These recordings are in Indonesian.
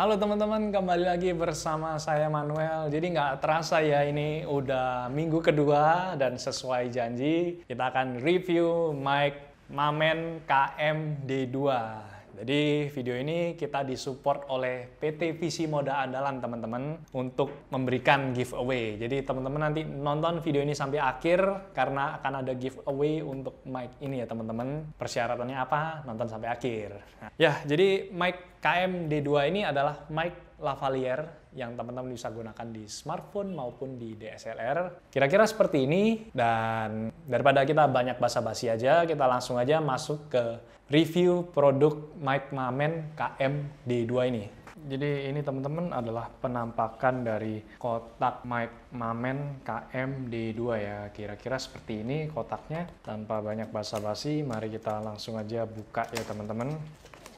Halo teman-teman, kembali lagi bersama saya Manuel. Jadi nggak terasa ya ini udah minggu kedua dan sesuai janji kita akan review mic Mamen KM D2. Jadi video ini kita disupport oleh PT Visi Moda Andalan teman-teman untuk memberikan giveaway. Jadi teman-teman nanti nonton video ini sampai akhir karena akan ada giveaway untuk mic ini ya teman-teman. Persyaratannya apa? Nonton sampai akhir. Nah, ya, jadi mic KM D2 ini adalah mic lavalier yang teman-teman bisa gunakan di smartphone maupun di DSLR. Kira-kira seperti ini dan daripada kita banyak basa-basi aja, kita langsung aja masuk ke review produk Mic Mamen KM-D2 ini. Jadi ini teman-teman adalah penampakan dari kotak mic Mamen KM d 2 ya. Kira-kira seperti ini kotaknya. Tanpa banyak basa-basi, mari kita langsung aja buka ya teman-teman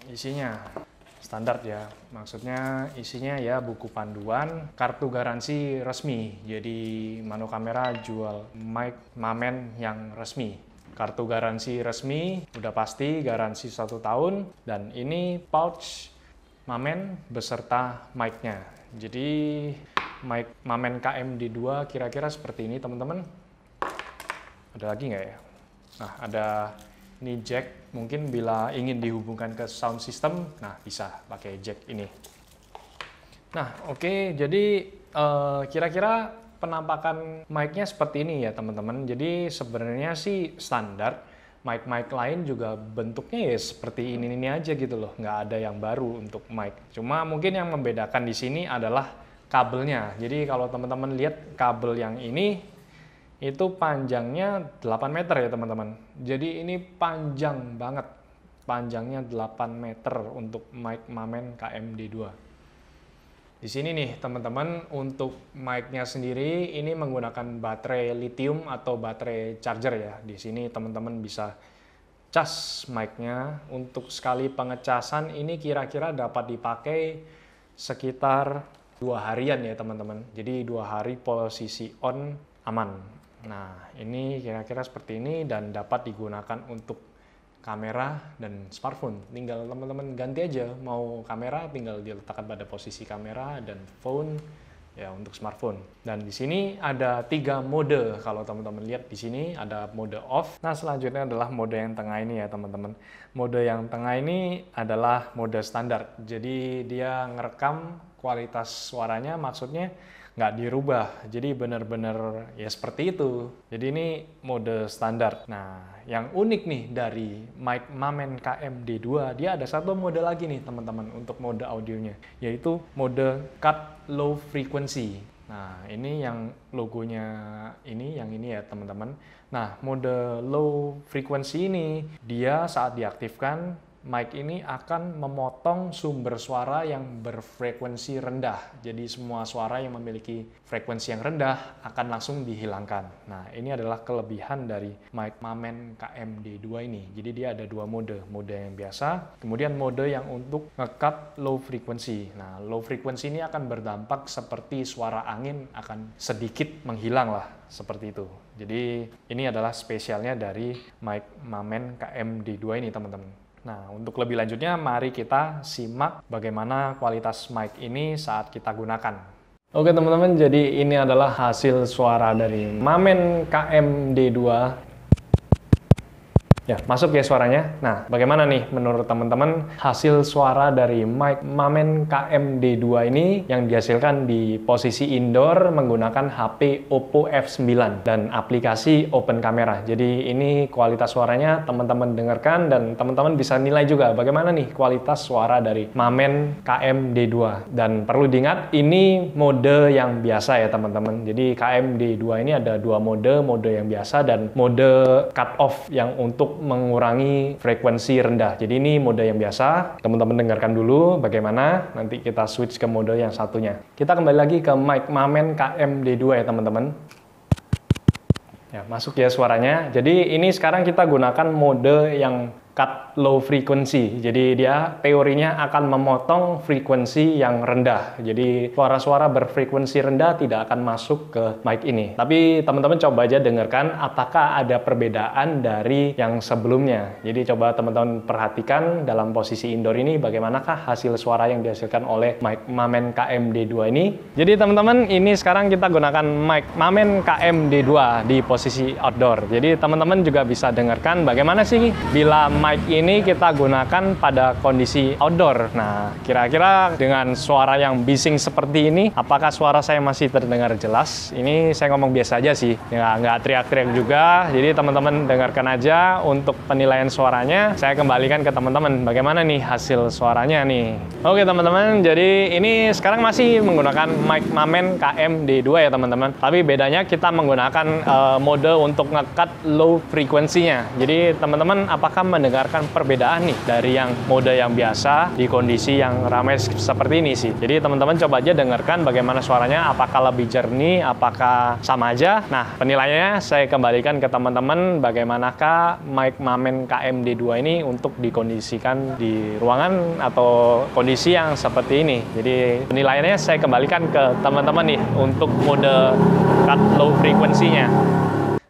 isinya standar ya. Maksudnya isinya ya buku panduan, kartu garansi resmi. Jadi Mano Kamera jual mic Mamen yang resmi kartu garansi resmi, udah pasti garansi satu tahun, dan ini pouch Mamen beserta mic-nya. Jadi mic Mamen KMD2 kira-kira seperti ini teman-teman. Ada lagi nggak ya? Nah, ada ini jack, mungkin bila ingin dihubungkan ke sound system, nah bisa pakai jack ini. Nah, oke, okay, jadi eh, kira-kira uh, penampakan mic-nya seperti ini ya, teman-teman. Jadi sebenarnya sih standar, mic-mic lain juga bentuknya ya seperti ini ini aja gitu loh, nggak ada yang baru untuk mic. Cuma mungkin yang membedakan di sini adalah kabelnya. Jadi kalau teman-teman lihat kabel yang ini itu panjangnya 8 meter ya teman-teman. Jadi ini panjang banget. Panjangnya 8 meter untuk mic Mamen KMD2. Di sini nih teman-teman untuk mic-nya sendiri ini menggunakan baterai lithium atau baterai charger ya. Di sini teman-teman bisa cas mic-nya. Untuk sekali pengecasan ini kira-kira dapat dipakai sekitar dua harian ya teman-teman. Jadi dua hari posisi on aman. Nah, ini kira-kira seperti ini dan dapat digunakan untuk kamera dan smartphone. Tinggal teman-teman ganti aja mau kamera tinggal diletakkan pada posisi kamera dan phone ya untuk smartphone. Dan di sini ada tiga mode. Kalau teman-teman lihat di sini ada mode off. Nah, selanjutnya adalah mode yang tengah ini ya, teman-teman. Mode yang tengah ini adalah mode standar. Jadi dia ngerekam kualitas suaranya maksudnya nggak dirubah. Jadi benar-benar ya seperti itu. Jadi ini mode standar. Nah, yang unik nih dari mic Mamen KMD2, dia ada satu mode lagi nih teman-teman untuk mode audionya, yaitu mode cut low frequency. Nah, ini yang logonya ini, yang ini ya teman-teman. Nah, mode low frequency ini, dia saat diaktifkan, mic ini akan memotong sumber suara yang berfrekuensi rendah. Jadi semua suara yang memiliki frekuensi yang rendah akan langsung dihilangkan. Nah, ini adalah kelebihan dari mic Mamen KMD2 ini. Jadi dia ada dua mode, mode yang biasa, kemudian mode yang untuk ngecut low frequency. Nah, low frequency ini akan berdampak seperti suara angin akan sedikit menghilang lah, seperti itu. Jadi ini adalah spesialnya dari mic Mamen KMD2 ini, teman-teman. Nah, untuk lebih lanjutnya mari kita simak bagaimana kualitas mic ini saat kita gunakan. Oke teman-teman, jadi ini adalah hasil suara dari Mamen KMD2 Ya, masuk ya suaranya. Nah, bagaimana nih menurut teman-teman hasil suara dari mic Mamen KMD2 ini yang dihasilkan di posisi indoor menggunakan HP Oppo F9 dan aplikasi Open Camera. Jadi ini kualitas suaranya teman-teman dengarkan dan teman-teman bisa nilai juga bagaimana nih kualitas suara dari Mamen KMD2. Dan perlu diingat ini mode yang biasa ya teman-teman. Jadi KMD2 ini ada dua mode, mode yang biasa dan mode cut off yang untuk mengurangi frekuensi rendah. Jadi ini mode yang biasa. Teman-teman dengarkan dulu bagaimana, nanti kita switch ke mode yang satunya. Kita kembali lagi ke mic Mamen KMD2 ya teman-teman. Ya, masuk ya suaranya. Jadi ini sekarang kita gunakan mode yang cut low frequency. Jadi dia teorinya akan memotong frekuensi yang rendah. Jadi suara-suara berfrekuensi rendah tidak akan masuk ke mic ini. Tapi teman-teman coba aja dengarkan apakah ada perbedaan dari yang sebelumnya. Jadi coba teman-teman perhatikan dalam posisi indoor ini bagaimanakah hasil suara yang dihasilkan oleh mic Mamen KMD2 ini. Jadi teman-teman ini sekarang kita gunakan mic Mamen KMD2 di posisi outdoor. Jadi teman-teman juga bisa dengarkan bagaimana sih bila mic ini ini kita gunakan pada kondisi outdoor. Nah, kira-kira dengan suara yang bising seperti ini, apakah suara saya masih terdengar jelas? Ini saya ngomong biasa aja sih, ya, nggak teriak-teriak juga. Jadi teman-teman dengarkan aja untuk penilaian suaranya. Saya kembalikan ke teman-teman, bagaimana nih hasil suaranya nih. Oke teman-teman, jadi ini sekarang masih menggunakan mic Mamen KM-D2 ya teman-teman. Tapi bedanya kita menggunakan uh, mode untuk ngekat low frekuensinya. Jadi teman-teman apakah mendengarkan perbedaan nih dari yang mode yang biasa di kondisi yang ramai seperti ini sih. Jadi teman-teman coba aja dengarkan bagaimana suaranya, apakah lebih jernih, apakah sama aja. Nah, penilaiannya saya kembalikan ke teman-teman bagaimanakah mic Mamen KMD2 ini untuk dikondisikan di ruangan atau kondisi yang seperti ini. Jadi penilaiannya saya kembalikan ke teman-teman nih untuk mode cut low frekuensinya.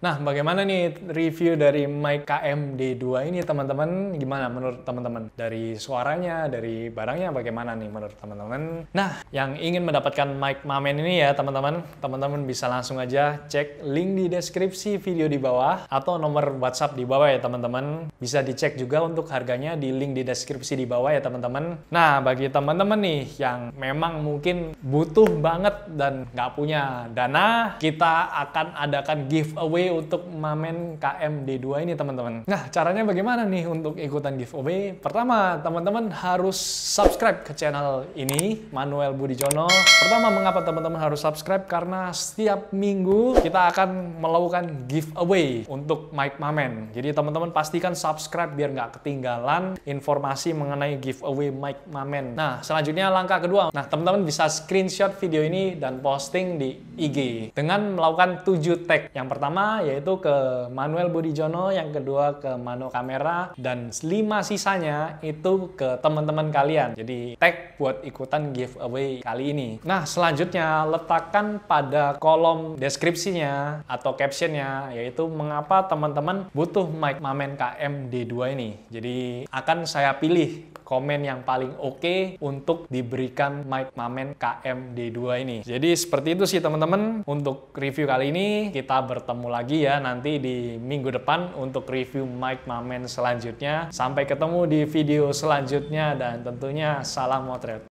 Nah, bagaimana nih review dari mic KMD2 ini teman-teman? Gimana menurut teman-teman? Dari suaranya, dari barangnya bagaimana nih menurut teman-teman? Nah, yang ingin mendapatkan mic Mamen ini ya teman-teman, teman-teman bisa langsung aja cek link di deskripsi video di bawah atau nomor WhatsApp di bawah ya teman-teman. Bisa dicek juga untuk harganya di link di deskripsi di bawah ya teman-teman. Nah, bagi teman-teman nih yang memang mungkin butuh banget dan nggak punya dana, kita akan adakan giveaway untuk Mamen KM D2 ini teman-teman. Nah, caranya bagaimana nih untuk ikutan giveaway? Pertama, teman-teman harus subscribe ke channel ini, Manuel Budijono. Pertama, mengapa teman-teman harus subscribe? Karena setiap minggu kita akan melakukan giveaway untuk Mike Mamen. Jadi teman-teman pastikan subscribe biar nggak ketinggalan informasi mengenai giveaway Mike Mamen. Nah, selanjutnya langkah kedua. Nah, teman-teman bisa screenshot video ini dan posting di IG dengan melakukan tujuh tag. Yang pertama, yaitu ke Manuel Budijono, yang kedua ke Mano Kamera, dan lima sisanya itu ke teman-teman kalian. Jadi tag buat ikutan giveaway kali ini. Nah, selanjutnya letakkan pada kolom deskripsinya atau captionnya, yaitu mengapa teman-teman butuh mic Mamen KM D2 ini. Jadi akan saya pilih komen yang paling oke okay untuk diberikan mic Mamen KMD2 ini. Jadi seperti itu sih teman-teman untuk review kali ini kita bertemu lagi ya nanti di minggu depan untuk review mic Mamen selanjutnya. Sampai ketemu di video selanjutnya dan tentunya salam motret.